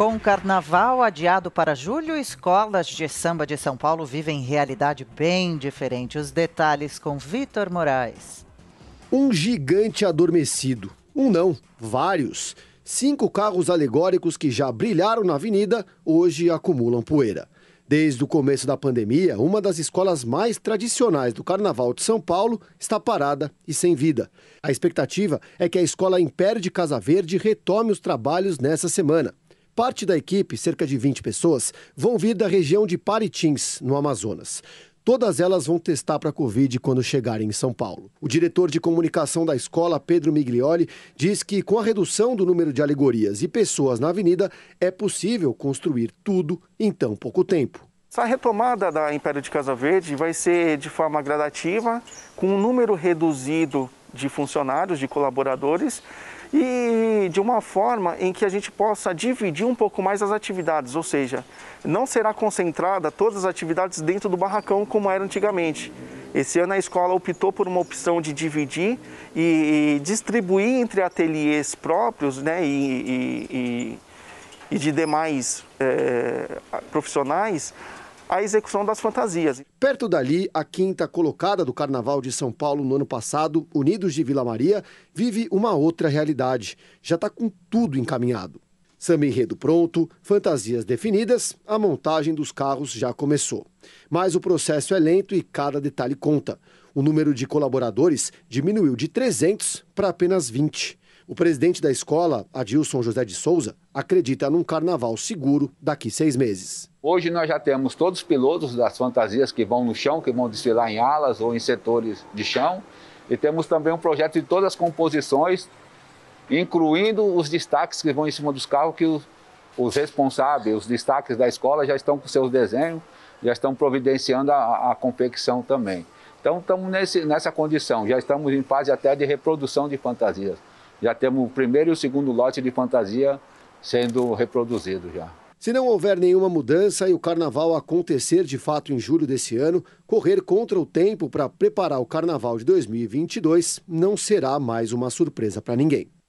Com carnaval adiado para julho, escolas de samba de São Paulo vivem realidade bem diferente. Os detalhes com Vitor Moraes. Um gigante adormecido. Um não, vários. Cinco carros alegóricos que já brilharam na avenida hoje acumulam poeira. Desde o começo da pandemia, uma das escolas mais tradicionais do Carnaval de São Paulo está parada e sem vida. A expectativa é que a escola Império de Casa Verde retome os trabalhos nessa semana. Parte da equipe, cerca de 20 pessoas, vão vir da região de Paritins, no Amazonas. Todas elas vão testar para a Covid quando chegarem em São Paulo. O diretor de comunicação da escola, Pedro Miglioli, diz que com a redução do número de alegorias e pessoas na avenida, é possível construir tudo em tão pouco tempo. Essa retomada da Império de Casa Verde vai ser de forma gradativa, com um número reduzido de funcionários, de colaboradores, e de uma forma em que a gente possa dividir um pouco mais as atividades, ou seja, não será concentrada todas as atividades dentro do barracão como era antigamente. Esse ano a escola optou por uma opção de dividir e, distribuir entre ateliês próprios né, e, e, e de demais é, profissionais a execução das fantasias. Perto dali, a quinta colocada do Carnaval de São Paulo no ano passado, Unidos de Vila Maria, vive uma outra realidade. Já está com tudo encaminhado. Samba enredo pronto, fantasias definidas, a montagem dos carros já começou. Mas o processo é lento e cada detalhe conta. O número de colaboradores diminuiu de 300 para apenas 20. O presidente da escola, Adilson José de Souza, acredita num carnaval seguro daqui seis meses. Hoje nós já temos todos os pilotos das fantasias que vão no chão, que vão desfilar em alas ou em setores de chão. E temos também um projeto de todas as composições, incluindo os destaques que vão em cima dos carros, que os, os responsáveis, os destaques da escola já estão com seus desenhos, já estão providenciando a, a confecção também. Então estamos nesse, nessa condição, já estamos em fase até de reprodução de fantasias já temos o primeiro e o segundo lote de fantasia sendo reproduzido já. Se não houver nenhuma mudança e o carnaval acontecer de fato em julho desse ano, correr contra o tempo para preparar o carnaval de 2022 não será mais uma surpresa para ninguém.